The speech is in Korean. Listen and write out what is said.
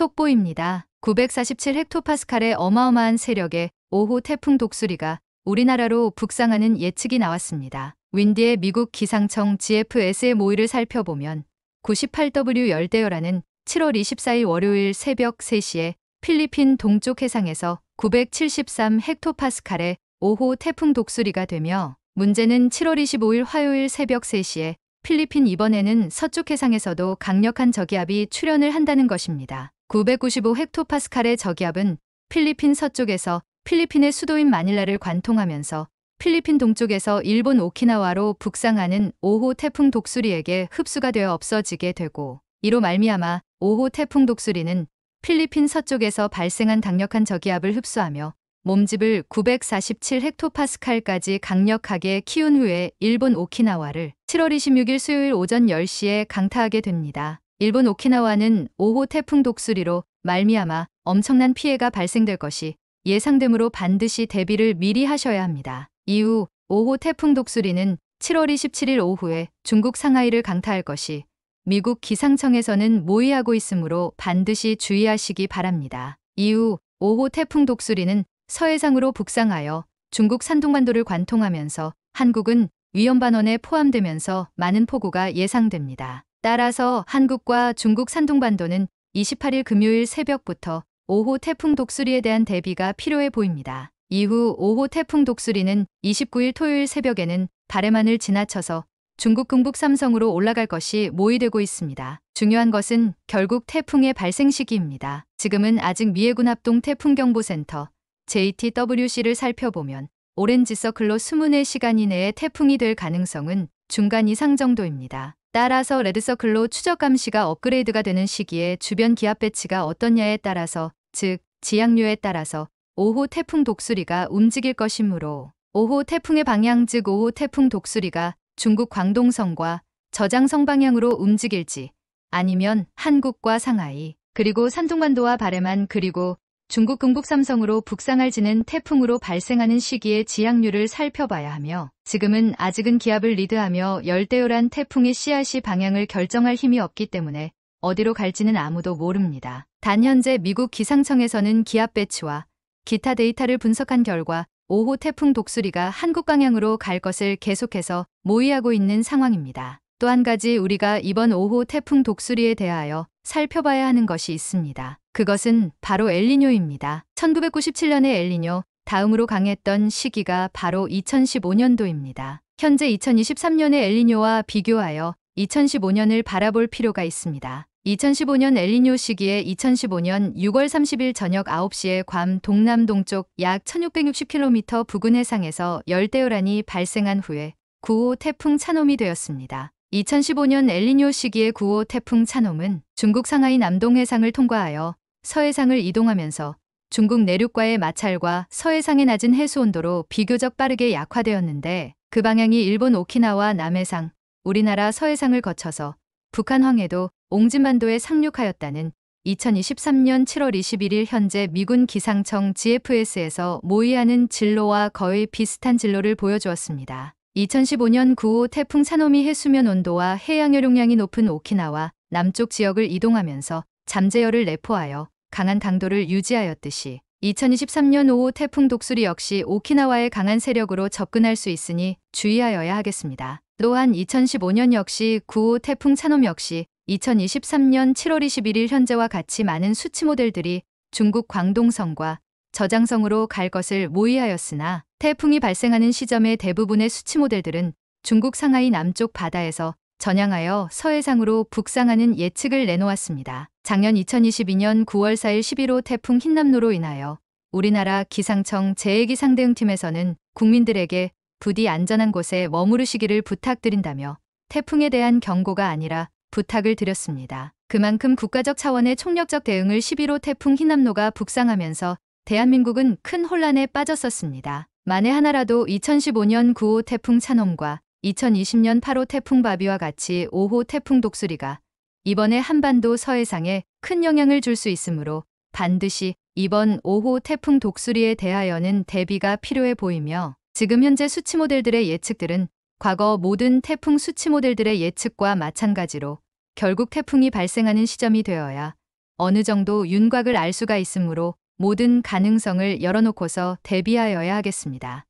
속보입니다. 947헥토파스칼의 어마어마한 세력의 5호 태풍 독수리가 우리나라로 북상하는 예측이 나왔습니다. 윈디의 미국 기상청 GFS의 모의를 살펴보면 98W 열대어라는 7월 24일 월요일 새벽 3시에 필리핀 동쪽 해상에서 973 헥토파스칼의 5호 태풍 독수리가 되며 문제는 7월 25일 화요일 새벽 3시에 필리핀 이번에는 서쪽 해상에서도 강력한 저기압이 출현을 한다는 것입니다. 995 헥토파스칼의 저기압은 필리핀 서쪽에서 필리핀의 수도인 마닐라를 관통하면서 필리핀 동쪽에서 일본 오키나와로 북상하는 5호 태풍 독수리에게 흡수가 되어 없어지게 되고 이로 말미암아 5호 태풍 독수리는 필리핀 서쪽에서 발생한 강력한 저기압을 흡수하며 몸집을 947 헥토파스칼까지 강력하게 키운 후에 일본 오키나와를 7월 26일 수요일 오전 10시에 강타하게 됩니다. 일본 오키나와는 5호 태풍 독수리로 말미암아 엄청난 피해가 발생될 것이 예상되므로 반드시 대비를 미리 하셔야 합니다. 이후 5호 태풍 독수리는 7월 27일 오후에 중국 상하이를 강타할 것이 미국 기상청에서는 모의하고 있으므로 반드시 주의하시기 바랍니다. 이후 5호 태풍 독수리는 서해상으로 북상하여 중국 산둥반도를 관통하면서 한국은 위험반원에 포함되면서 많은 폭우가 예상됩니다. 따라서 한국과 중국 산둥반도는 28일 금요일 새벽부터 5호 태풍 독수리에 대한 대비가 필요해 보입니다. 이후 5호 태풍 독수리는 29일 토요일 새벽에는 바레만을 지나쳐서 중국 금북 삼성으로 올라갈 것이 모의되고 있습니다. 중요한 것은 결국 태풍의 발생 시기입니다. 지금은 아직 미해군 합동 태풍경보센터 JTWC를 살펴보면 오렌지 서클로 24시간 이내에 태풍이 될 가능성은 중간 이상 정도입니다. 따라서 레드서클로 추적 감시가 업그레이드가 되는 시기에 주변 기압 배치가 어떻냐에 따라서 즉지향류에 따라서 5호 태풍 독수리가 움직일 것이므로 5호 태풍의 방향 즉 5호 태풍 독수리가 중국 광동성과 저장성 방향으로 움직일지 아니면 한국과 상하이 그리고 산둥반도와 바레만 그리고 중국 금북 삼성으로 북상할 지는 태풍으로 발생하는 시기의 지향률을 살펴봐야 하며 지금은 아직은 기압을 리드하며 열대요란 태풍의 씨앗이 방향을 결정할 힘이 없기 때문에 어디로 갈지는 아무도 모릅니다. 단 현재 미국 기상청에서는 기압 배치와 기타 데이터를 분석한 결과 5호 태풍 독수리가 한국 방향으로 갈 것을 계속해서 모의하고 있는 상황입니다. 또한 가지 우리가 이번 5호 태풍 독수리에 대하여 살펴봐야 하는 것이 있습니다. 그것은 바로 엘리뇨입니다 1997년의 엘리뇨 다음으로 강했던 시기가 바로 2015년도입니다. 현재 2023년의 엘리뇨와 비교하여 2015년을 바라볼 필요가 있습니다. 2015년 엘리뇨 시기에 2015년 6월 30일 저녁 9시에 괌 동남 동쪽 약 1660km 부근 해상에서 열대요란이 발생한 후에 9호 태풍 찬홈이 되었습니다. 2015년 엘리뇨 시기의 9호 태풍 찬홈은 중국 상하이 남동 해상을 통과하여 서해상을 이동하면서 중국 내륙과의 마찰과 서해상의 낮은 해수 온도로 비교적 빠르게 약화되었는데 그 방향이 일본 오키나와 남해상, 우리나라 서해상을 거쳐서 북한 황해도 옹진반도에 상륙하였다는 2023년 7월 21일 현재 미군 기상청 GFS에서 모의하는 진로와 거의 비슷한 진로를 보여주었습니다. 2015년 9호 태풍 사노미 해수면 온도와 해양열 용량이 높은 오키나와 남쪽 지역을 이동하면서 잠재열을 내포하여 강한 강도를 유지하였듯이 2023년 5호 태풍 독수리 역시 오키나와의 강한 세력으로 접근할 수 있으니 주의하여야 하겠습니다. 또한 2015년 역시 9호 태풍 산홈 역시 2023년 7월 21일 현재와 같이 많은 수치 모델들이 중국 광동성과 저장성으로 갈 것을 모의하였으나 태풍이 발생하는 시점의 대부분의 수치 모델들은 중국 상하이 남쪽 바다에서 전향하여 서해상으로 북상하는 예측을 내놓았습니다. 작년 2022년 9월 4일 11호 태풍 흰남노로 인하여 우리나라 기상청 재해기상대응팀에서는 국민들에게 부디 안전한 곳에 머무르시기를 부탁드린다며 태풍에 대한 경고가 아니라 부탁을 드렸습니다. 그만큼 국가적 차원의 총력적 대응을 11호 태풍 흰남노가 북상하면서 대한민국은 큰 혼란에 빠졌었습니다. 만에 하나라도 2015년 9호 태풍 찬홈과 2020년 8호 태풍 바비와 같이 5호 태풍 독수리가 이번에 한반도 서해상에 큰 영향을 줄 수 있으므로 반드시 이번 5호 태풍 독수리에 대하여는 대비가 필요해 보이며 지금 현재 수치 모델들의 예측들은 과거 모든 태풍 수치 모델들의 예측과 마찬가지로 결국 태풍이 발생하는 시점이 되어야 어느 정도 윤곽을 알 수가 있으므로 모든 가능성을 열어놓고서 대비하여야 하겠습니다.